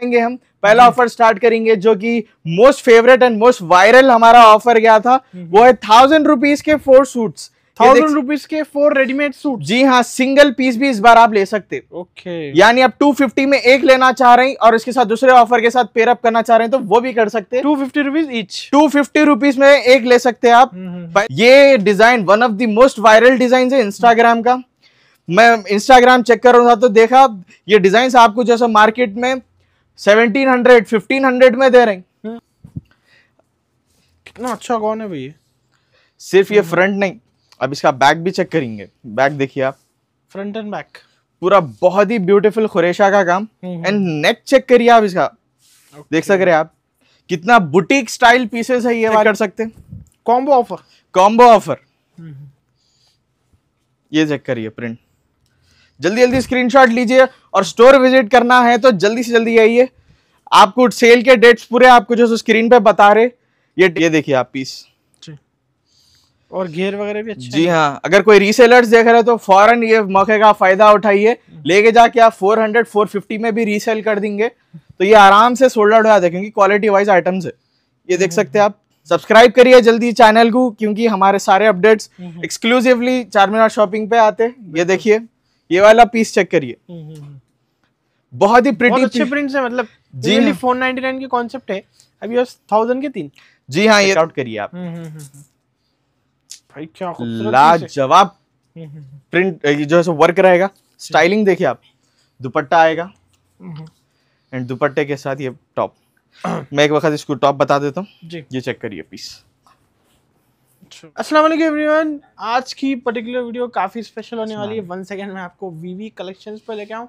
करेंगे हम पहला ऑफर हम्म। स्टार्ट करेंगे जो कि most favourite and most viral हमारा ऑफर गया था हम्म। वो है थाउजेंड रुपीज के फोर सूट्स थाउजेंड रुपीज के फोर रेडीमेड सूट जी हाँ सिंगल पीस भी इस बार आप ले सकते ओके okay. यानी आप टू फिफ्टी में एक लेना चाह रहे हैं और इसके साथ दूसरे ऑफर के साथ पेयर अप करना चाह रहे हैं तो वो भी कर सकते हैं two fifty rupees each two fifty rupees में एक ले सकते हैं आप हम्म, ये design one of the most viral design है इंस्टाग्राम का मैं इंस्टाग्राम चेक कर रहा था तो देखा ये डिजाइन आपको जैसा मार्केट में सेवनटीन हंड्रेड फिफ्टीन हंड्रेड में दे रहे हैं कितना अच्छा कौन है भैया सिर्फ ये फ्रंट हम्म। नहीं अब इसका बैक भी चेक करेंगे बैक देखिए आप फ्रंट एंड बैक पूरा बहुत ही ब्यूटीफुल खुरेशा का काम एंड नेक चेक करिए आप इसका okay. देख सक रहे आप कितना बुटीक स्टाइल पीसेस है ये कर सकते हैं कॉम्बो ऑफर कॉम्बो ऑफर ये चेक करिए प्रिंट जल्दी जल्दी स्क्रीनशॉट लीजिए और स्टोर विजिट करना है तो जल्दी से जल्दी आइए आपको सेल के डेट्स पूरे आपको जो स्क्रीन पे बता रहे ये ये देखिए आप पीस और घेर वगैरह भी अच्छा जी हाँ अगर कोई रीसेलर्स देख रहे हो तो फॉरन ये मौके का फायदा उठाइए लेके जाके आप 400 450 में भी रीसेल कर देंगे तो ये आराम से सोल्ड आउट हो जाते क्योंकि क्वालिटी वाइज आइटम्स है ये देख हम्म, सकते हैं हम्म। आप सब्सक्राइब करिए जल्दी चैनल को क्योंकि हमारे सारे अपडेट्स हम्म, एक्सक्लूसिवली चारमीनार शॉपिंग पे आते हैं ये देखिए ये वाला पीस चेक करिए हम्म, हम्म, हम्म। बहुत ही प्रिटी अच्छे प्रिंट्स है मतलब जी फोर नाइनटी नाइन के कॉन्सेप्ट है अभी थाउजेंड के तीन जी हाँ ये आउट करिए आप भाई क्या लाजवाब प्रिंट जो है सो वर्क रहेगा स्टाइलिंग देखिए आप दुपट्टा आएगा एंड दुपट्टे के साथ ये टॉप मैं एक वक्त इसको टॉप बता देता हूँ ये चेक करिए पीस अस्सलाम वालेकुम एवरीवन आज की पर्टिकुलर वीडियो काफ़ी स्पेशल होने वाली है वन सेकेंड में आपको वीवी कलेक्शन पर लेके आऊँ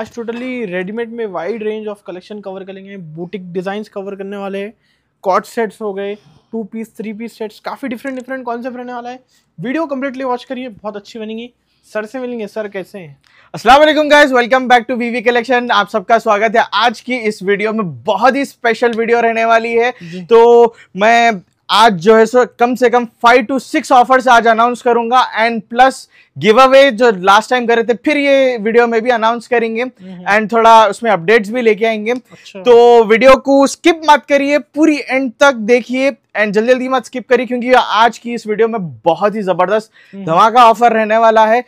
आज टोटली रेडीमेड में wide range of collection cover करेंगे बुटीक डिज़ाइन कवर करने वाले कॉट सेट्स हो गए two piece three piece sets काफ़ी डिफरेंट डिफरेंट कॉन्सेप्ट रहने वाला है वीडियो कम्प्लीटली वॉच करिए बहुत अच्छी बनेगी सर से मिलेंगे सर कैसे हैं अस्सलाम guys welcome back to VV collection आप सबका स्वागत है आज की इस वीडियो में बहुत ही स्पेशल वीडियो रहने वाली है तो मैं आज जो है सो कम से कम फाइव टू सिक्स ऑफर्स आज अनाउंस करूंगा एंड प्लस गिव अवे जो लास्ट टाइम करे थे फिर ये वीडियो में भी अनाउंस करेंगे एंड थोड़ा उसमें अपडेट्स भी लेके आएंगे अच्छा। तो वीडियो को स्किप मत करिए पूरी एंड तक देखिए एंड जल्दी जल्दी मत स्किप करिए क्योंकि आज की इस वीडियो में बहुत ही ज़बरदस्त हम्म। धमाका ऑफर रहने वाला है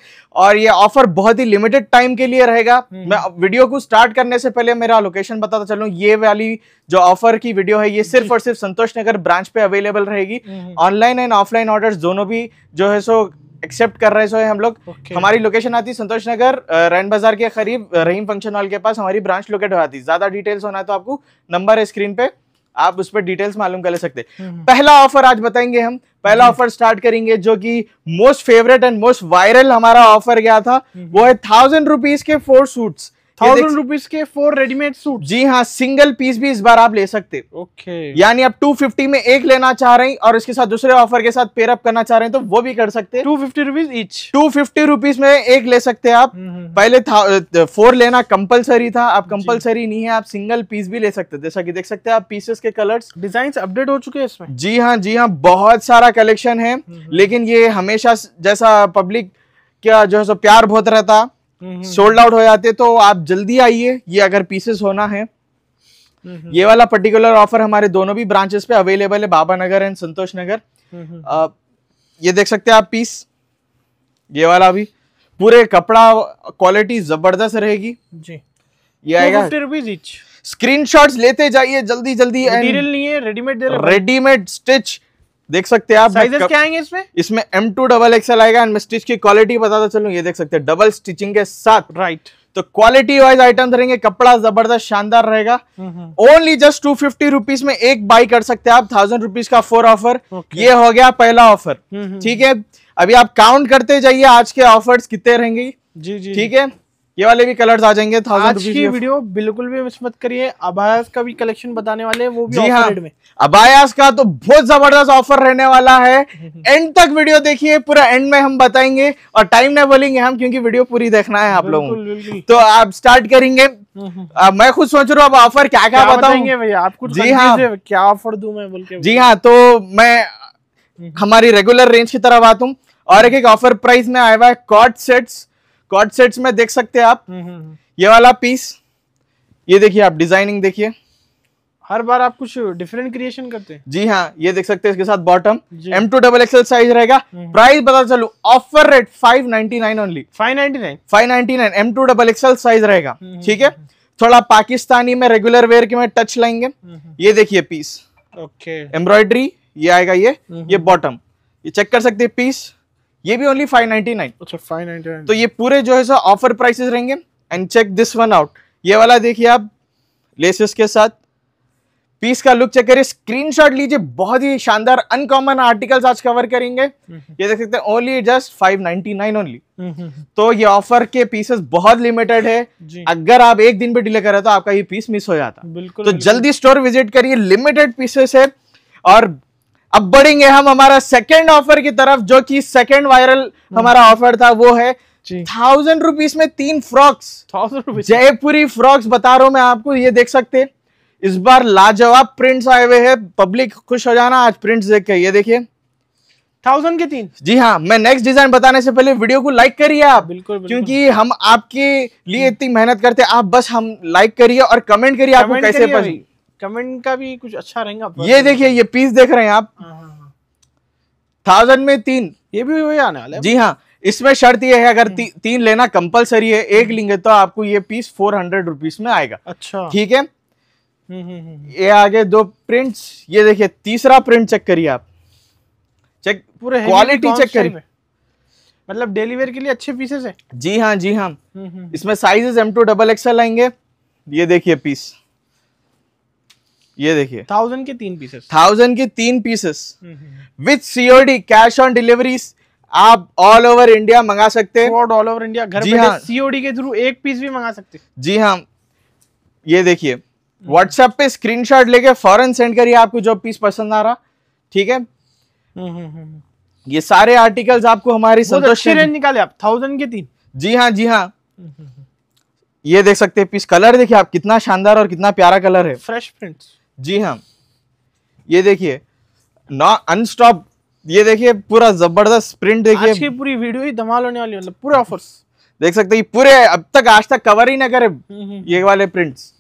और ये ऑफर बहुत ही लिमिटेड टाइम के लिए रहेगा हम्म। मैं वीडियो को स्टार्ट करने से पहले मेरा लोकेशन बताता चलूँ ये वाली जो ऑफर की वीडियो है ये सिर्फ और सिर्फ संतोष नगर ब्रांच पे अवेलेबल रहेगी ऑनलाइन एंड ऑफलाइन ऑर्डर दोनों भी जो है सो एक्सेप्ट कर रहे सो हम लोग okay. हमारी लोकेशन आती संतोष नगर रैन बाजार के करीब रहीम फंक्शन हॉल के पास हमारी ब्रांच लोकेट हो है ज्यादा डिटेल्स होना तो आपको नंबर है स्क्रीन पे आप उस पर डिटेल्स मालूम कर ले सकते हम्म। पहला ऑफर आज बताएंगे हम पहला ऑफर हम्म। स्टार्ट करेंगे जो कि most favourite and most viral हमारा ऑफर गया था हम्म। वो है थाउजेंड रुपीज के फोर सूट्स थाउजेंड रुपीज के फोर रेडीमेड सूट जी हाँ सिंगल पीस भी इस बार आप ले सकते ओके okay. यानी आप फिफ्टी में एक लेना चाह रहे हैं और इसके साथ दूसरे ऑफर के साथ पेयर अप करना चाह रहे हैं तो वो भी कर सकते two fifty rupees each two fifty rupees में एक ले सकते हैं आप हम्म, हम्म, हम्म। पहले फोर लेना कंपलसरी था आप कंपलसरी नहीं है आप सिंगल पीस भी ले सकते जैसा की देख सकते हैं आप पीसेस के कलर डिजाइन अपडेट हो चुके हैं इसमें जी हाँ जी हाँ बहुत सारा कलेक्शन है लेकिन ये हमेशा जैसा पब्लिक क्या जो है सो प्यार बहुत रहता सोल्ड हम्म, आउट हम्म। हो जाते तो आप जल्दी आइए ये अगर पीसेस होना है हम्म, ये वाला पर्टिकुलर ऑफर हमारे दोनों भी ब्रांचेस पे अवेलेबल है बाबा नगर एंड संतोष नगर ये देख सकते हैं आप पीस ये वाला भी पूरे कपड़ा क्वालिटी जबरदस्त रहेगी जी ये आएगा स्क्रीनशॉट्स लेते जाइए जल्दी जल्दी रेडीमेड रेडीमेड स्टिच देख सकते हैं आप साइजेस क्या आएंगे इसमें इसमें एम टू डबल एक्सएल आएगा एंड स्टिच की क्वालिटी बताता चलू ये देख सकते हैं डबल स्टिचिंग के साथ राइट right. तो क्वालिटी वाइज आइटम रहेंगे कपड़ा जबरदस्त शानदार रहेगा only just two fifty rupees में एक बाई कर सकते हैं आप थाउजेंड रुपीज का फोर ऑफर okay. ये हो गया पहला ऑफर ठीक है अभी आप काउंट करते जाइए आज के ऑफर्स कितने रहेंगे जी जी ठीक है ये वाले भी कलर्स आ जाएंगे आज की वीडियो बिल्कुल भी मिस मत करिए अबायास का भी कलेक्शन बताने वाले हैं वो भी जी हाँ में अबायास का तो बहुत जबरदस्त ऑफर रहने वाला है एंड तक वीडियो देखिए पूरा एंड में हम बताएंगे और टाइम नहीं बोलेंगे हम क्योंकि वीडियो पूरी देखना है आप लोगों तो आप स्टार्ट करेंगे आ, मैं खुद सोच रहा हूँ अब ऑफर क्या क्या, बताऊंगे बताएंगे भैया आप कुछ जी हाँ क्या ऑफर दू मैं बोल के जी हाँ तो मैं हम्म। हमारी रेगुलर रेंज की तरफ आता हूँ और एक एक ऑफर प्राइस में आया हुआ है कॉट सेट्स कॉर्ड सेट्स में देख सकते हैं आप हम्म, हम्म, हम्म। ये वाला पीस ये देखिए आप डिजाइनिंग देखिए हर बार आप कुछ डिफरेंट क्रिएशन करते हैं जी हाँ ये देख सकते हैं इसके साथ bottom M to double XL size रहेगा प्राइस बता चलू offer rate 599 only 599 599 M to double XL size रहेगा ठीक है थोड़ा पाकिस्तानी में रेगुलर वेयर के में टच लाएंगे ये देखिए पीस ओके एम्ब्रॉयडरी ये आएगा ये ये बॉटम ये चेक कर सकते हैं पीस ये भी ओनली फाइव नाइनटी नाइन अच्छा फाइव नाइनटी नाइन तो ये पूरे जो है सो ऑफर प्राइसेस रहेंगे and check this one out ये वाला देखिए आप लेसेस के साथ पीस का लुक चेक करिए स्क्रीनशॉट लीजिए बहुत ही शानदार अनकॉमन आर्टिकल्स आज कवर करेंगे हम्म। ये देख सकते हैं ओनली जस्ट 599 ओनली तो ये ऑफर के पीसेस बहुत लिमिटेड है अगर आप एक दिन भी डिले करें तो आपका ये पीस मिस हो जाता बिल्कुल तो बिल्कुल। जल्दी स्टोर विजिट करिए लिमिटेड पीसेस है और अब बढ़ेंगे हम हमारा सेकेंड ऑफर की तरफ जो कि सेकेंड वायरल हमारा ऑफर था वो है थाउजेंड रुपीज में तीन फ्रॉक्स थाउजेंड जयपुरी फ्रॉक्स बता रहा हूं मैं आपको ये देख सकते हैं इस बार लाजवाब प्रिंट्स आए हुए हैं पब्लिक खुश हो जाना आज प्रिंट्स देख के ये देखिए थाउजेंड के तीन जी हाँ मैं नेक्स्ट डिजाइन बताने से पहले वीडियो को लाइक करिए आप बिल्कुल, बिल्कुल क्योंकि हम आपके लिए इतनी मेहनत करते हैं आप बस हम लाइक करिए और कमेंट करिए आपको कैसे पसंद कमेंट का भी कुछ अच्छा रहेगा ये देखिए ये पीस देख रहे हैं आप थाउजेंड हाँ, हाँ, हाँ। में तीन ये भी वही आने वाला है जी हाँ इसमें शर्त ये है अगर हम्म। ती, तीन लेना कंपलसरी है एक लेंगे तो आपको ये पीस फोर हंड्रेड रुपीज में आएगा अच्छा ठीक है हम्म, हम्म, ये आगे दो प्रिंट्स ये देखिए तीसरा प्रिंट चेक करिए आप चेक पूरे क्वालिटी चेक करिए मतलब डिलीवरी के लिए अच्छे पीसेस है जी हाँ जी हाँ इसमें sizes M to double XL आएंगे ये देखिए पीस ये देखिए थाउजेंड के तीन पीसेस थाउजेंड के तीन pieces with COD cash on delivery आप ऑल ओवर इंडिया मंगा सकते हैं ऑल ओवर इंडिया घर हाँ सीओडी के थ्रू एक पीस भी मंगा सकते हैं जी हाँ ये देखिए व्हाट्सएप हम्म। पे स्क्रीनशॉट लेके फॉरन सेंड करिए आपको जो पीस पसंद आ रहा ठीक है हम्म, हम्म, ये सारे आर्टिकल्स आपको हमारी संतोष रेंज निकाले आप थाउजेंड के तीन जी हाँ जी हाँ ये देख सकते हैं पीस कलर देखिए आप कितना शानदार और कितना प्यारा कलर है फ्रेश प्रिंट्स जी हाँ ये देखिए ना अनस्टॉप ये देखिए पूरा जबरदस्त स्प्रिंट देखिए आज की पूरी वीडियो ही धमाल होने वाली मतलब पूरे ऑफर्स देख सकते हैं पूरे अब तक आज तक कवर ही ना करे हम्म, हम्म। ये वाले प्रिंट्स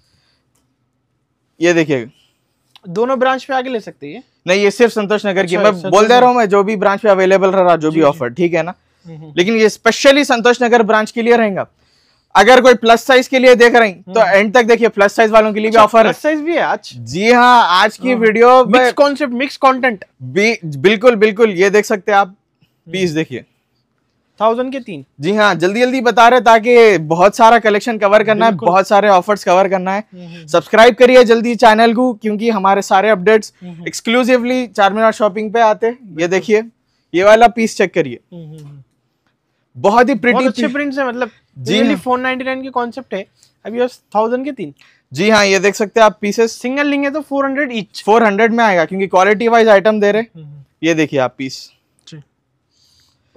ये देखिए दोनों ब्रांच पे आगे ले सकते हैं नहीं ये सिर्फ संतोष नगर की अच्छा, मैं बोल दे रहा हूँ मैं जो भी ब्रांच पे अवेलेबल रहा जो भी ऑफर ठीक है ना हम्म, लेकिन ये स्पेशली संतोष नगर ब्रांच के लिए रहेगा अगर कोई प्लस साइज के लिए देख रही हम्म। तो एंड तक देखिए प्लस साइज वालों के लिए भी ऑफर प्लस साइज भी है आज जी हाँ आज की video mix concept mix content बिल्कुल बिल्कुल ये देख सकते हैं आप पीस हम्म। देखिए थाउजेंड के तीन जी हाँ जल्दी जल्दी बता रहे ताकि बहुत सारा कलेक्शन कवर करना है बहुत सारे ऑफर्स कवर करना है सब्सक्राइब हम्म, करिए जल्दी चैनल को क्योंकि हमारे सारे updates exclusively Charminar shopping पे आते हैं ये देखिए ये वाला पीस चेक करिए बहुत ही प्रिटी अच्छे प्रिंट है मतलब जी फोर नाइनटी नाइन के कॉन्सेप्ट है अभी थाउजेंड के तीन जी हाँ ये देख सकते हैं आप पीसेस सिंगल लेंगे तो four hundred each four hundred में आएगा क्योंकि क्वालिटी वाइज आइटम दे रहे हम्म, हम्म। ये देखिए आप पीस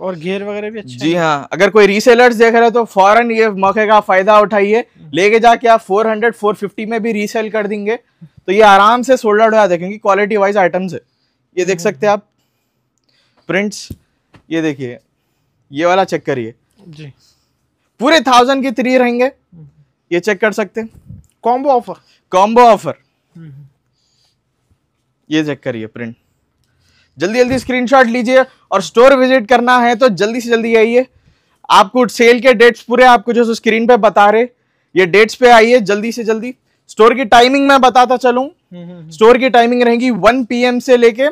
और घेर वगैरह भी अच्छा जी हाँ अगर कोई रीसेलर्स देख रहे हो तो फॉरन ये मौके का फायदा उठाइए हम्म। लेके जाके आप 400 450 में भी रीसेल कर देंगे तो ये आराम से सोल्डर आउट हो जाते क्योंकि क्वालिटी वाइज आइटम्स है ये देख सकते हैं आप प्रिंट्स ये देखिए ये वाला चेक करिए जी पूरे थाउजेंड की थ्री रहेंगे ये चेक कर सकते हैं कॉम्बो ऑफर कॉम्बो ऑफर ये चेक करिए प्रिंट जल्दी जल्दी स्क्रीनशॉट लीजिए और स्टोर विजिट करना है तो जल्दी से जल्दी आइए आपको सेल के डेट्स पूरे आपको जो स्क्रीन पे बता रहे ये डेट्स पे आइए जल्दी से जल्दी स्टोर की टाइमिंग मैं बताता चलू स्टोर हम्म, हम्म, हम्म। की टाइमिंग रहेगी वन पी से लेके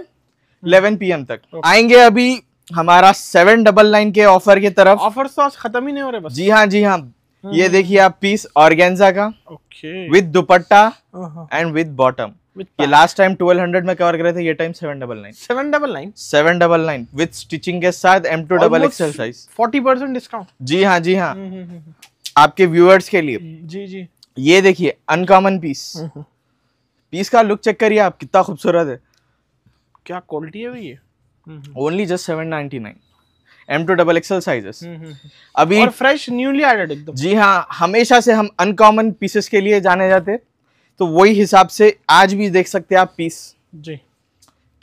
11 पीएम तक आएंगे अभी हमारा सेवन डबल नाइन के ऑफर की तरफ ऑफर तो आज खत्म ही नहीं हो रहे बस जी हाँ जी हाँ हम्म। ये देखिए आप पीस ऑर्गेन्जा का okay with dupatta and with bottom ये लास्ट टाइम ट्वेल्व हंड्रेड में कवर करे थे ये time seven seven double double nine nine seven double nine with stitching के साथ M to double XL size forty percent discount जी हाँ जी हाँ हम्म, हम्म, आपके व्यूअर्स के लिए जी जी ये देखिए अनकॉमन पीस पीस का लुक चेक करिए आप कितना खूबसूरत है क्या क्वालिटी है भैया only just seven ninety nine M to double XL sizes अभी और फ्रेश न्यूली एडेड एकदम जी हाँ हमेशा से हम अनकॉमन पीसेस के लिए जाने जाते तो वही हिसाब से आज भी देख सकते हैं आप पीस जी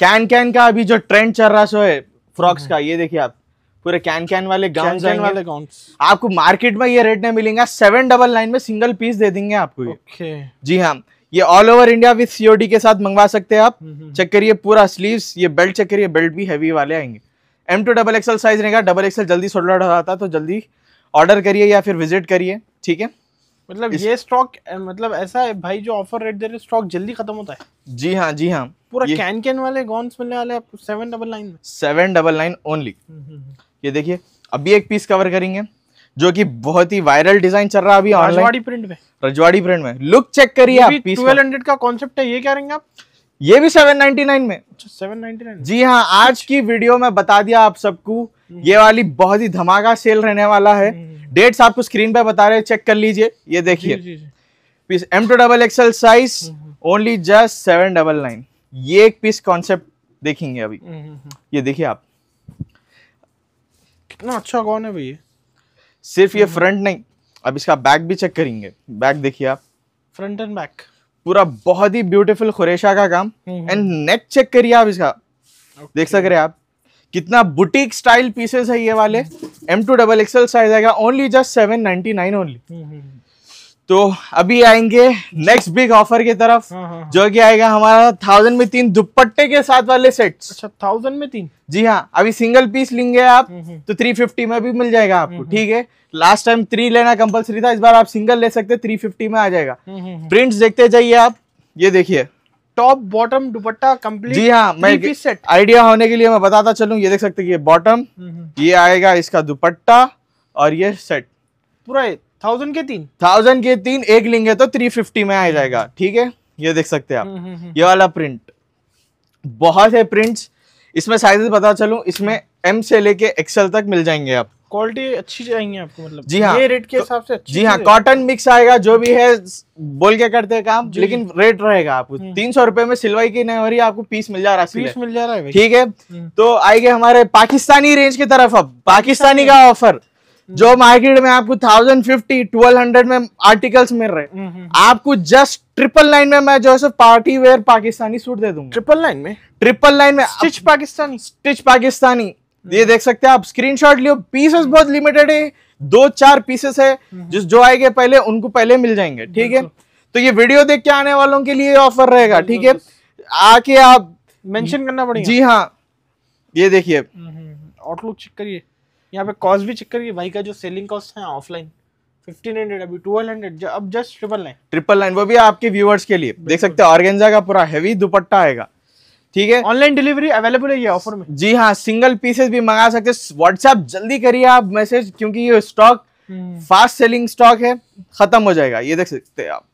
कैन कैन का अभी जो ट्रेंड चल रहा सो है फ्रॉक्स का ये देखिए आप पूरे कैन कैन वाले गाउन कैन वाले गाउन आपको मार्केट में ये रेट नहीं मिलेगा सेवन डबल नाइन में सिंगल पीस दे देंगे आपको ये okay. जी हाँ ये all over India with COD के साथ मंगवा सकते हैं आप चेक हम्म, हम्म। करिए पूरा स्लीव्स ये बेल्ट चेक करिए बेल्ट भी हैवी वाले आएंगे M to double XL size रहेगा डबल एक्सल जल्दी सोल्ड आउट हो जाता है तो जल्दी ऑर्डर करिए या फिर विजिट करिए ठीक है मतलब ये स्टॉक मतलब ऐसा है भाई जो ऑफर रेट दे रहे स्टॉक जल्दी खत्म होता है जी हाँ जी हाँ पूरा कैन कैन वाले गॉन्स मिलने वाले seven double nine seven double nine only ये देखिए अभी एक पीस कवर करेंगे जो कि बहुत ही वायरल डिजाइन चल रहा है अभी रजवाड़ी प्रिंट में रजवाड़ी प्रिंट में लुक चेक करिए आप ट्वेल्व हंड्रेड का कॉन्सेप्ट है ये क्या रहेंगे आप ये भी सेवन नाइनटी नाइन में सेवन नाइनटी नाइन जी हाँ आज की वीडियो में बता दिया आप सबको हम्म। ये वाली बहुत ही धमाका सेल रहने वाला है डेट्स हम्म। आपको स्क्रीन पे बता रहे हैं चेक कर लीजिए ये देखिए piece M to double XL size only just seven double nine ये एक पीस कॉन्सेप्ट देखेंगे अभी हम्म, ये देखिए आप कितना अच्छा कौन है भैया सिर्फ ये फ्रंट हम्म। नहीं अब इसका बैक भी चेक करेंगे बैक देखिए आप फ्रंट एंड बैक पूरा बहुत ही ब्यूटीफुल खुरेशा का काम एंड नेक चेक करिए आप इसका okay. देख सक रहे आप कितना बुटीक स्टाइल पीसेस है ये वाले M to double XL size आएगा only just seven ninety nine only तो अभी आएंगे नेक्स्ट बिग ऑफर की तरफ हाँ, हाँ हाँ। जो कि आएगा हमारा थाउजेंड में तीन दुपट्टे के साथ वाले सेट अच्छा थाउजेंड में तीन जी हाँ अभी सिंगल पीस लेंगे आप हम्म, हम्म। तो थ्री फिफ्टी में भी मिल जाएगा आपको हम्म, ठीक है लास्ट टाइम थ्री लेना कंपलसरी था इस बार आप सिंगल ले सकते थ्री फिफ्टी में आ जाएगा प्रिंट्स देखते जाइए आप ये देखिए टॉप बॉटम दुपट्टा कंप्लीट जी हाँ मैं सेट आइडिया होने के लिए मैं बताता चलू ये देख सकते बॉटम ये आएगा इसका दुपट्टा और ये सेट पूरा थाउजेंड के तीन थाउजेंड के तीन एक लेंगे तो थ्री फिफ्टी में आ जाएगा ठीक है ये देख सकते हैं आप हम्म, हम्म, हम्म। ये वाला प्रिंट बहुत है प्रिंट्स इसमें साइजेस पता चलूं इसमें एम से लेके एक्सएल तक मिल जाएंगे आप क्वालिटी अच्छी जाएंगे आपको मतलब जी हाँ ये रेट के हिसाब से अच्छी जी हाँ कॉटन मिक्स आएगा जो भी है बोल के करते हैं काम लेकिन रेट रहेगा आपको तीन सौ रुपए में सिलवाई की नहीं हो रही आपको पीस मिल जा रहा है पीस मिल जा रहा है ठीक है तो आएगा हमारे पाकिस्तानी रेंज की तरफ अब पाकिस्तानी का ऑफर जो मार्केट में आपको थाउजेंड फिफ्टी ट्वेल्व हंड्रेड में आर्टिकल्स मिल रहे हम्म, हम्म। आपको जस्ट ट्रिपल लाइन में मैं जो है पार्टी वेयर पाकिस्तानी सूट दे दूंगा ट्रिपल लाइन में ट्रिपल लाइन में स्टिच पाकिस्तानी स्टिच पाकिस्तानी ये देख सकते हैं आप स्क्रीनशॉट लियो पीसेस बहुत लिमिटेड है दो चार पीसेस है हम्म, जिस जो आएंगे पहले उनको पहले मिल जाएंगे ठीक है तो ये वीडियो देख के आने वालों के लिए ऑफर रहेगा ठीक है आके आप मेंशन करना पड़ेगा जी हाँ ये देखिए आउटलुक चेक करिए यहाँ पे कॉस्ट भी चेक करिए भाई का जो सेलिंग कॉस्ट है ऑफलाइन 1500 अभी 1200 अब just triple line triple line वो भी आपके के लिए देख सकते ऑर्गेंजा का पूरा दुपट्टा आएगा ठीक है ऑनलाइन डिलीवरी अवेलेबल है ये ऑफर में जी हाँ सिंगल पीसेस भी मंगा सकते हैं व्हाट्सएप जल्दी करिए आप मैसेज क्योंकि ये स्टॉक फास्ट सेलिंग स्टॉक है खत्म हो जाएगा ये देख सकते हैं आप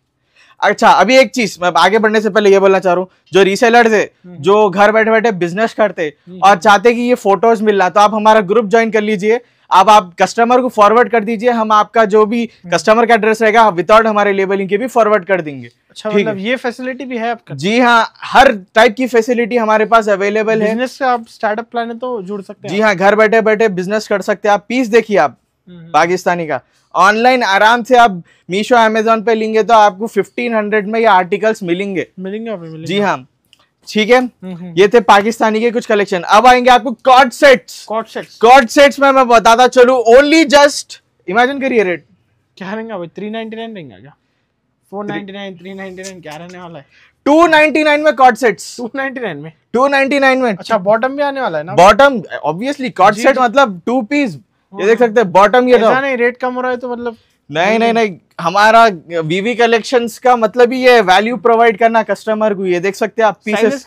अच्छा अभी एक चीज मैं आगे बढ़ने से पहले ये बोलना चाह रहा हूँ जो रीसेलर्स है हम्म। जो घर बैठे बैठे बिजनेस करते और चाहते कि ये फोटोज मिलना तो आप हमारा ग्रुप ज्वाइन कर लीजिए अब आप कस्टमर को फॉरवर्ड कर दीजिए हम आपका जो भी कस्टमर हम्म। का एड्रेस रहेगा विदाउट हमारे लेबलिंग के भी फॉरवर्ड कर देंगे अच्छा मतलब ये फैसिलिटी भी है आपका जी हाँ हर टाइप की फैसिलिटी हमारे पास अवेलेबल है बिजनेस आप स्टार्टअप प्लान है तो जुड़ सकते हैं जी हाँ घर बैठे बैठे बिजनेस कर सकते हैं आप पीस देखिए आप हम्म। पाकिस्तानी का ऑनलाइन आराम से आप मीशो अमेजोन पे लेंगे तो आपको 1500 में ये आर्टिकल्स मिलेंगे मिलेंगे, मिलेंगे। जी हाँ ठीक है हम्म, हम्म। ये थे पाकिस्तानी के कुछ कलेक्शन अब आएंगे आपको coord sets coord sets coord sets में मैं बताता चलू ओनली जस्ट इमेजिन करिए रेट क्या रहेगा भाई थ्री नाइनटी नाइन रहेगा क्या four ninety nine three ninety nine क्या रहने वाला है टू नाइनटी नाइन में coord sets two ninety nine में टू नाइनटी नाइन में अच्छा बॉटम भी आने वाला है ना बॉटम ऑब्वियसली कॉड सेट मतलब टू पीस ये देख सकते हैं बॉटम ये तो। नहीं रेट कम हो रहा है तो मतलब नहीं नहीं नहीं हमारा वीवी कलेक्शन का मतलब ही ये वैल्यू प्रोवाइड करना कस्टमर को ये देख सकते हैं आप pieces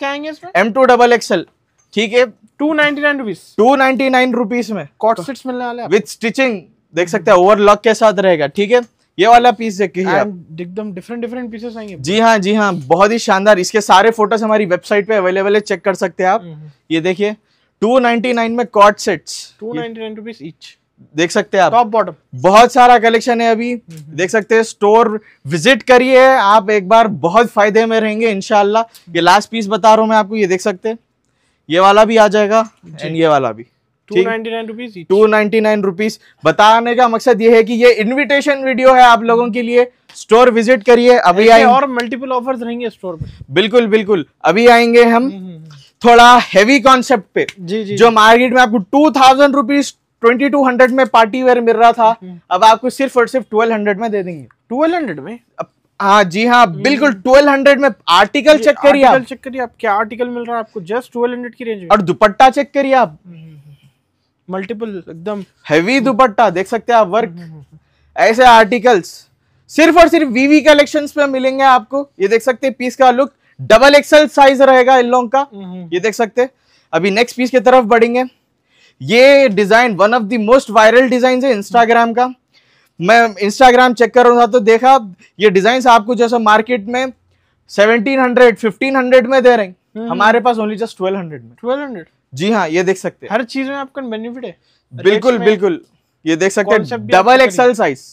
M to double XL ठीक है two ninety nine rupees two ninety nine rupees में कॉट सेट्स मिलने वाले विथ स्टिचिंग देख सकते हैं ओवरलॉक के साथ रहेगा ठीक है ये वाला पीस देखिए एकदम डिफरेंट डिफरेंट पीसेस आएंगे जी हाँ जी हाँ बहुत ही शानदार इसके सारे फोटोज हमारी वेबसाइट पे अवेलेबल है चेक कर सकते हैं आप हम्म, हम्म। ये देखिए 299 में कॉट सेट्स 299 रुपीस ईच देख सकते हैं आप टॉप बॉटम बहुत सारा कलेक्शन है अभी हम्म। देख सकते हैं स्टोर विजिट करिए आप एक बार बहुत फायदे में रहेंगे इनशाला ये लास्ट पीस बता रहा हूँ मैं आपको ये देख सकते हैं ये वाला भी आ जाएगा एंड ये वाला भी टू नाइनटी नाइन रुपीज बताने का मकसद ये है कि ये इनविटेशन वीडियो है आप लोगों के लिए स्टोर विजिट करिए अभी आए और मल्टीपल ऑफर्स रहेंगे स्टोर पे बिल्कुल बिल्कुल अभी आएंगे हम हम्म। थोड़ा हेवी कॉन्सेप्ट पे जी जी जो मार्केट में आपको two thousand rupees twenty two hundred में पार्टी वेयर मिल रहा था हम्म। अब आपको सिर्फ और सिर्फ ट्वेल्व हंड्रेड में दे देंगे ट्वेल्व हंड्रेड में अब हाँ जी हाँ हम्म, बिल्कुल ट्वेल्व हम्म। हंड्रेड में आर्टिकल चेक करिए आप चेक करिए आप क्या आर्टिकल मिल रहा है आपको जस्ट ट्वेल्व हंड्रेड की रेंज में और दुपट्टा चेक करिए आप मल्टीपल एकदम हेवी दुपट्टा देख सकते हैं आप वर्क ऐसे आर्टिकल्स सिर्फ और सिर्फ वीवी कलेक्शंस पे मिलेंगे आपको ये देख सकते हैं पीस का लुक डबल एक्सल साइज रहेगा इलोंग का हम्म, हम्म। ये देख सकते अभी नेक्स्ट पीस की तरफ बढ़ेंगे ये design one of the most viral design है इंस्टाग्राम का मैं इंस्टाग्राम चेक कर रहा था तो देखा ये डिजाइन आपको जैसा मार्केट में 1700 1500 में दे रहे हैं हम्म, हमारे पास ओनली जस्ट 1200 में 1200 जी हाँ ये देख सकते हैं हर चीज में आपका बेनिफिट है बिल्कुल बिल्कुल ये देख सकते हैं डबल एक्सल साइज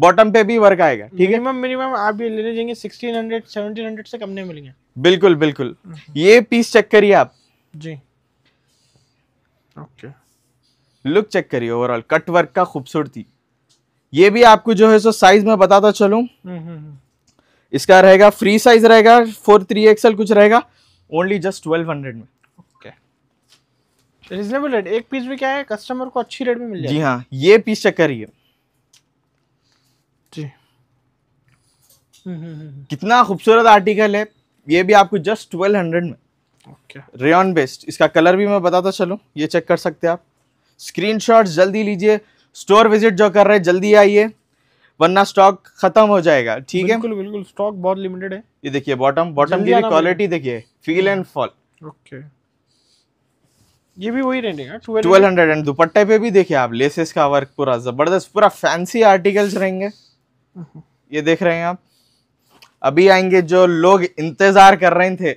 बॉटम पे भी वर्क आएगा ठीक है मिनिमम मिनिमम आप ये ले लीजिए 1600 1700 से कम नहीं मिलेंगे बिल्कुल बिल्कुल हम्म। ये पीस चेक करिए आप जी ओके लुक चेक करिए ओवरऑल कट वर्क का खूबसूरती ये भी आपको जो है सो साइज में बताता चलूं हम्म, हम्म, इसका रहेगा फ्री साइज रहेगा फोर थ्री एक्सएल कुछ रहेगा ओनली जस्ट ट्वेल्व हंड्रेड में रीजनेबल रेट एक पीस भी क्या है कस्टमर को अच्छी रेट में मिल जाएगी जी हाँ ये पीस चेक करिए कितना खूबसूरत आर्टिकल है ये भी आपको जस्ट ट्वेल्व हंड्रेड में रेन बेस्ड इसका कलर भी मैं बताता चलूँ ये चेक कर सकते आप स्क्रीन जल्दी लीजिए स्टोर विजिट जो कर रहे हैं जल्दी आइए वरना स्टॉक खत्म हो जाएगा ठीक है बिल्कुल बिल्कुल स्टॉक बहुत लिमिटेड है ये देखिए बॉटम बॉटम की क्वालिटी देखिए फील एंड फॉल ओके ये भी वही रहेगा ट्वेल्व हंड्रेड एंड दुपट्टे पे भी देखिए आप लेसेस का वर्क पूरा जबरदस्त पूरा फैंसी आर्टिकल्स रहेंगे ये देख रहे हैं आप अभी आएंगे जो लोग इंतजार कर रहे थे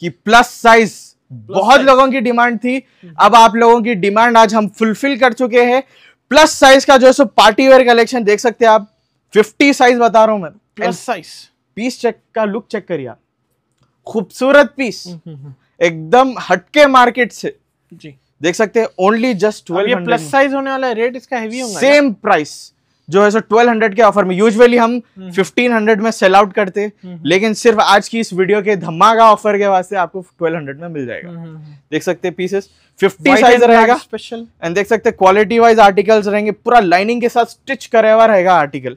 कि प्लस साइज बहुत लोगों की डिमांड थी अब आप लोगों की डिमांड आज हम फुलफिल कर चुके हैं प्लस साइज का जो है सो पार्टी वेयर कलेक्शन देख सकते हैं आप फिफ्टी साइज बता रहा हूं मैं प्लस साइज पीस चेक का लुक चेक करिए आप खूबसूरत पीस हम्म, हम्म, हम्म। एकदम हटके मार्केट से जी देख सकते हैं only just twelve plus size होने वाला है रेट इसका हेवी होगा सेम प्राइस जो है सो 1200 के ऑफर में यूजुअली हम 1500 हम्म। में सेल आउट करते हम्म। लेकिन सिर्फ आज की इस वीडियो के धमाका ऑफर के वास्ते आपको 1200 में मिल जाएगा हम्म, देख सकते हैं पीसेस 50 साइज रहेगा स्पेशल एंड देख सकते हैं क्वालिटी वाइज आर्टिकल्स रहेंगे पूरा लाइनिंग के साथ स्टिच करे हुआ रहेगा आर्टिकल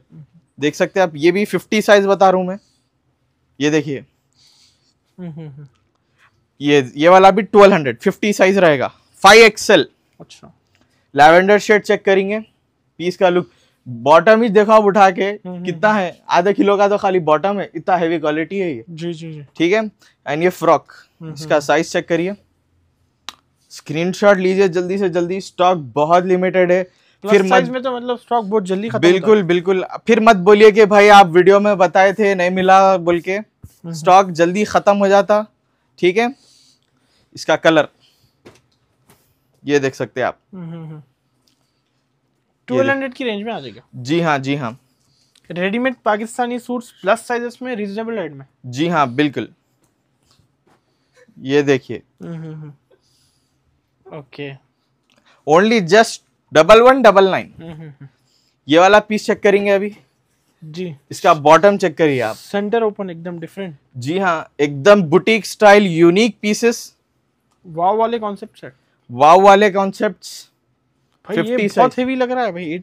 देख सकते हैं आप ये भी फिफ्टी साइज बता रहा हूं मैं ये देखिए ये ये वाला भी 1200 50 साइज रहेगा 5 एक्सएल अच्छा लैवेंडर शेड चेक करेंगे पीस का लुक बॉटम ही देखो आप उठा के हम्म, हम्म, कितना है आधे किलो का तो खाली बॉटम है इतना हैवी क्वालिटी है ये जी जी जी ठीक है एंड ये फ्रॉक हम्म, इसका साइज चेक करिए स्क्रीनशॉट लीजिए जल्दी से जल्दी स्टॉक बहुत लिमिटेड है फिर मत में तो मतलब स्टॉक बहुत जल्दी खत्म बिल्कुल बिल्कुल फिर मत बोलिए कि भाई आप वीडियो में बताए थे नहीं मिला बोल के स्टॉक जल्दी खत्म हो जाता ठीक है इसका कलर ये देख सकते हैं आप ट्वेल्व की रेंज में आ जाएगा जी हाँ जी हाँ readymade Pakistani suits plus sizes में रीजनेबल रेट में जी हाँ बिल्कुल ये देखिए okay only just double one double nine ये वाला पीस चेक करेंगे अभी जी इसका बॉटम चेक करिए आप सेंटर ओपन एकदम डिफरेंट जी हाँ एकदम boutique style unique pieces wow वाले कॉन्सेप्ट वाव वाले कॉन्सेप्ट्स भाई ये बहुत हेवी लग रहा है भाई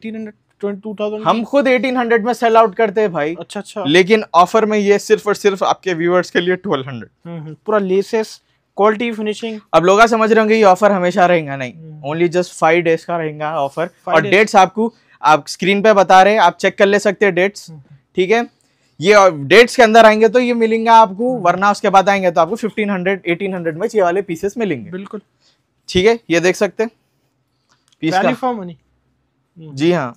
1800 2000 हम खुद 1800 में सेल आउट करते हैं भाई अच्छा अच्छा लेकिन ऑफर में ये सिर्फ और सिर्फ आपके व्यूअर्स के लिए 1200 हम्म, हम्म, पूरा लेसेस क्वालिटी फिनिशिंग अब लोग समझ रहे होंगे ये ऑफर हमेशा रहेगा नहीं ओनली जस्ट फाइव डेज का रहेगा ऑफर और डेट्स आपको आप स्क्रीन पे बता रहे हैं आप चेक कर ले सकते हैं डेट्स हम्म, ठीक है ये डेट्स के अंदर आएंगे तो ये मिलेंगे आपको वरना उसके बाद आएंगे तो आपको 1500 1800 में ये वाले पीसेस मिलेंगे बिल्कुल ठीक है ये देख सकते हैं पीस वैल्यू फॉर मनी जी हाँ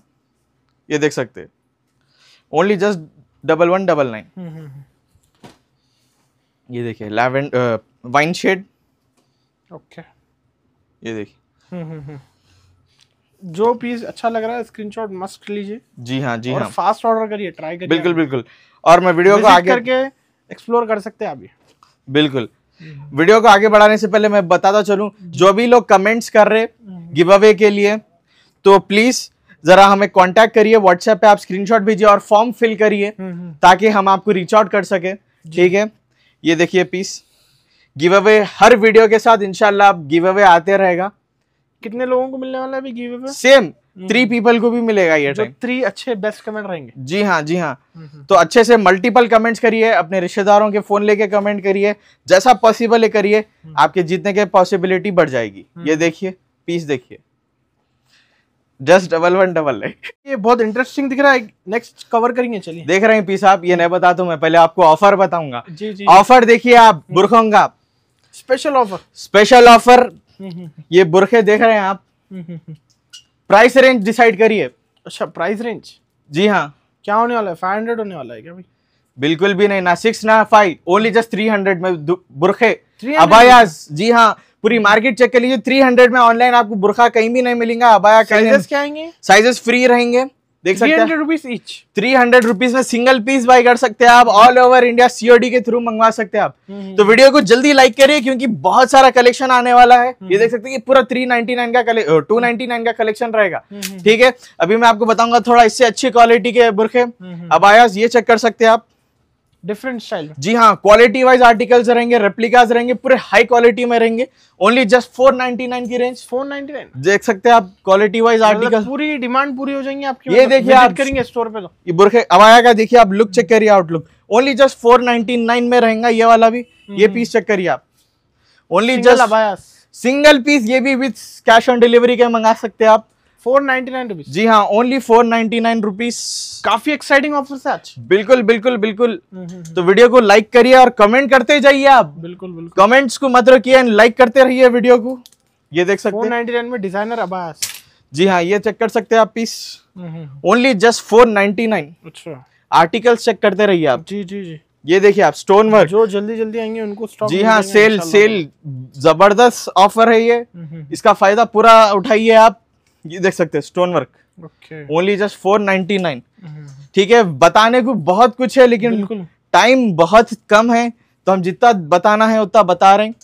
ये देख सकते only just double one double nine ये देखिए लैवेंड वाइन शेड ओके ये देखिए hmm, hmm, hmm. जो पीस अच्छा लग रहा है स्क्रीनशॉट मस्ट लीजिए जी हाँ जी और हाँ फास्ट ऑर्डर करिए ट्राई करिए बिल्कुल बिल्कुल और मैं वीडियो को आगे करके एक्सप्लोर कर सकते हैं आप बिल्कुल वीडियो को आगे बढ़ाने से पहले मैं बताता चलूं जो भी लोग कमेंट्स कर रहे गिव अवे के लिए तो प्लीज़ ज़रा हमें कांटेक्ट करिए व्हाट्सएप पे आप स्क्रीनशॉट भेजिए और फॉर्म फिल करिए हम्म, हम्म। ताकि हम आपको रीच आउट कर सके ठीक है ये देखिए पीस गिव अवे हर वीडियो के साथ इनशाला आप गिव अवे आते रहेगा कितने लोगों को मिलने वाला है give away same three people को भी मिलेगा ये थ्री अच्छे बेस्ट कमेंट रहेंगे जी हाँ जी हाँ हम्म, तो अच्छे से मल्टीपल कमेंट्स करिए अपने रिश्तेदारों के फोन लेके कमेंट करिए जैसा पॉसिबल है करिए आपके जीतने के पॉसिबिलिटी बढ़ जाएगी ये देखिए पीस देखिए जस्ट डबल वन डबल ये बहुत इंटरेस्टिंग दिख रहा है नेक्स्ट कवर करेंगे चलिए देख रहे हैं पीस आप ये नहीं बता दू मैं पहले आपको ऑफर बताऊंगा जी जी ऑफर देखिए आप बुरखों का स्पेशल ऑफर स्पेशल ऑफर ये बुरखे देख रहे हैं आप प्राइस रेंज डिसाइड करिए अच्छा प्राइस रेंज जी हाँ क्या होने वाला है फाइव हंड्रेड होने वाला है क्या भाई बिल्कुल भी नहीं ना सिक्स ना five only just three hundred में बुरखे अबायाज जी हाँ पूरी मार्केट चेक कर लीजिए थ्री हंड्रेड में ऑनलाइन आपको बुरखा कहीं भी नहीं मिलेगा अबाया साइजेस क्या आएंगे साइजेस फ्री रहेंगे देख सकते हैं rupees each three hundred rupees में सिंगल पीस बाय कर सकते हैं आप ऑल ओवर इंडिया सीओडी के थ्रू मंगवा सकते हैं आप हम्म, हम्म। तो वीडियो को जल्दी लाइक करिए क्योंकि बहुत सारा कलेक्शन आने वाला है हम्म, ये देख सकते हैं पूरा थ्री नाइनटी नाइन का टू नाइनटी नाइन का कलेक्शन रहेगा ठीक है अभी मैं आपको बताऊंगा थोड़ा इससे अच्छी क्वालिटी के बुरखे अब आया ये चेक कर सकते हैं आप डिफरेंट स्टाइल जी हाँ क्वालिटी वाइज आर्टिकल्स रहेंगे रेप्लिकाज रहेंगे पूरे हाई क्वालिटी में रहेंगे ओनली जस्ट 499 की रेंज 499 देख सकते हैं आप क्वालिटी वाइज आर्टिकल पूरी डिमांड पूरी हो जाएंगी आपकी ये मतलब देखिए आप करेंगे स्टोर पे तो ये बुरखे अबाया का देखिए आप लुक चेक करिए आउटलुक ओनली जस्ट 499 में रहेगा ये वाला भी ये पीस हम्म। चेक करिए आप ओनली जस्ट सिंगल पीस ये भी विथ कैश ऑन डिलीवरी के मंगा सकते हैं आप फोर जी हाँ only four ninety nine rupees काफी एक्साइटिंग ऑफर है आज बिल्कुल बिल्कुल बिल्कुल हम्म, हम्म, हम्म। तो वीडियो को लाइक करिए और कमेंट करते जाइए आप बिल्कुल बिल्कुल कमेंट्स को मत रखिए एंड लाइक करते रहिए वीडियो को ये देख सकते हैं 499 में डिजाइनर अबास जी हाँ ये चेक कर सकते हैं आप piece only just four ninety nine अच्छा आर्टिकल्स चेक करते रहिए आप जी जी जी ये देखिए आप स्टोन वर्क जो जल्दी जल्दी आएंगे उनको स्टॉक जी हाँ सेल सेल जबरदस्त ऑफर है ये इसका फायदा पूरा उठाइए आप ये देख सकते हैं stone work only just four ninety nine ठीक है बताने को बहुत कुछ है लेकिन टाइम बहुत कम है तो हम जितना बताना है उतना बता रहे हैं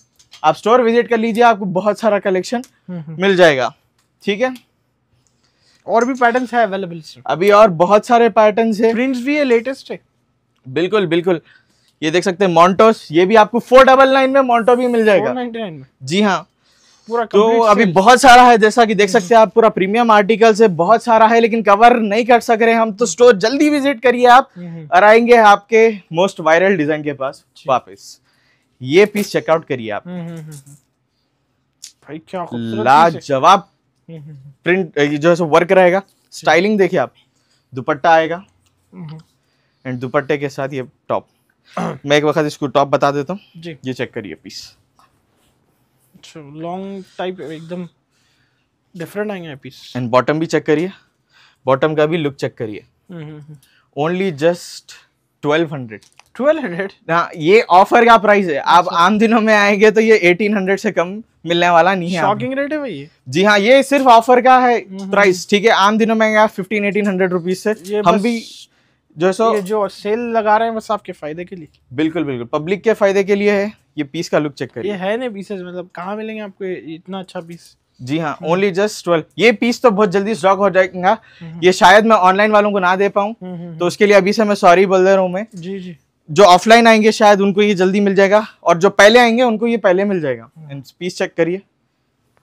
आप स्टोर विजिट कर लीजिए आपको बहुत सारा कलेक्शन हम्म। मिल जाएगा ठीक है और भी पैटर्न है अवेलेबल अभी और बहुत सारे पैटर्न है प्रिंट्स भी है लेटेस्ट है बिल्कुल बिल्कुल ये देख सकते हैं मॉन्टोस ये भी आपको फोर डबल नाइन में मॉन्टो भी मिल जाएगा 499 में जी हाँ पूरा तो अभी बहुत सारा है जैसा कि देख सकते हैं आप पूरा प्रीमियम आर्टिकल से बहुत सारा है लेकिन कवर नहीं कर सक रहे हम तो स्टोर जल्दी विजिट करिए आप हम्म। और आएंगे आपके मोस्ट वायरल डिजाइन के पास वापस ये पीस चेकआउट करिए आप हम्म, हम्म, भाई क्या लाजवाब प्रिंट जो है वर्क रहेगा स्टाइलिंग देखिए आप दुपट्टा आएगा एंड दुपट्टे के साथ ये टॉप मैं एक वक्त इसको टॉप बता देता हूँ ये चेक करिए पीस लॉन्ग टाइप एकदम डिफरेंट आएंगे पीस एंड बॉटम भी चेक करिए बॉटम का भी लुक चेक करिए only just twelve hundred twelve hundred हाँ ये ऑफर का प्राइस है आप अच्छा। आम दिनों में आएंगे तो ये एटीन हंड्रेड से कम मिलने वाला नहीं है शॉकिंग रेट है भाई जी हाँ ये सिर्फ ऑफर का है प्राइस हम्म, हम्म, हम्म। ठीक है आम दिनों में आएंगे आप फिफ्टीन एटीन हंड्रेड रुपीज से ये हम भी जो सो ये जो सेल लगा रहे हैं बस आपके फायदे के लिए बिल्कुल बिल्कुल पब्लिक के फायदे के लिए है ये पीस का लुक चेक करिए ये है ना पीसेस मतलब कहाँ मिलेंगे आपको इतना अच्छा पीस जी हाँ ओनली जस्ट ट्वेल्व ये पीस तो बहुत जल्दी स्टॉक हो जाएगा हम्म। ये शायद मैं ऑनलाइन वालों को ना दे पाऊँ हम्म, हम्म, तो उसके लिए अभी से मैं सॉरी बोल दे रहा हूँ मैं जी जी जो ऑफलाइन आएंगे शायद उनको ये जल्दी मिल जाएगा और जो पहले आएंगे उनको ये पहले मिल जाएगा पीस चेक करिए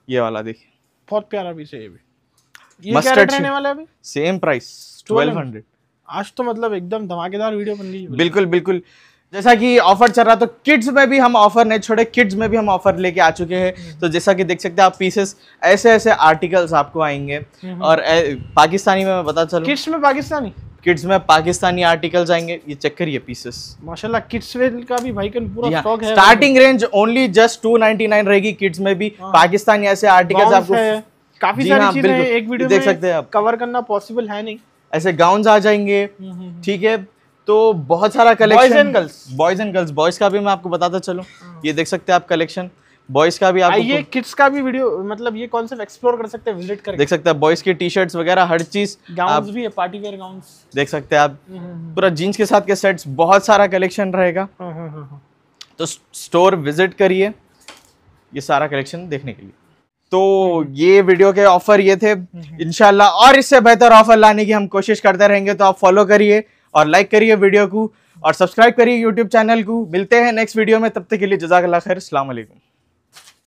ये वाला देखिए बहुत प्यारा पीस है ये भी मस्टर्ड रहने वाला है अभी सेम प्राइस ट्वेल्व हंड्रेड आज तो मतलब एकदम धमाकेदार वीडियो बन गई बिल्कुल बिल्कुल जैसा कि ऑफर चल रहा तो किड्स में भी हम ऑफर नहीं छोड़े किड्स में भी हम ऑफर लेके आ चुके हैं तो जैसा कि देख सकते हैं आप पीसेस ऐसे ऐसे आर्टिकल्स आपको आएंगे हम्म। और ए, पाकिस्तानी में मैं बता चलूँ किड्स में पाकिस्तानी किड्स में पाकिस्तानी आर्टिकल्स आएंगे ये चेक करिए पीसेस माशाल्लाह किड्स वेयर का भी भाई पूरा स्टॉक हाँ, है starting range only just two रहेगी किड्स में भी हाँ। पाकिस्तानी ऐसे आर्टिकल्स आपको काफी सारी हाँ, चीजें एक वीडियो देख सकते हैं आप कवर करना पॉसिबल है नहीं ऐसे गाउन आ जाएंगे हम्म, हम्म, ठीक है तो बहुत सारा collection boys and girls boys and girls boys का भी मैं आपको बताता चलू हाँ। ये देख सकते हैं आप कलेक्शन बॉयज का भी आप ये किड्स का भी वीडियो मतलब ये कॉन्सेप्ट एक्सप्लोर कर सकते हैं विजिट कर देख सकते हैं बॉयज के टी शर्ट्स वगैरह हर चीज गाउन भी है पार्टी वेयर गाउन देख सकते हैं आप हम्म, हम्म, हम्म। पूरा जींस के साथ के सेट्स बहुत सारा कलेक्शन रहेगा हाँ, हाँ, तो स्टोर विजिट करिए ये सारा कलेक्शन देखने के लिए तो ये वीडियो के ऑफर ये थे इनशाला और इससे बेहतर ऑफर लाने की हम कोशिश करते रहेंगे तो आप फॉलो करिए और लाइक करिए वीडियो को और सब्सक्राइब करिए यूट्यूब चैनल को मिलते हैं नेक्स्ट वीडियो में तब तक के लिए जजाक खैर अल्लाम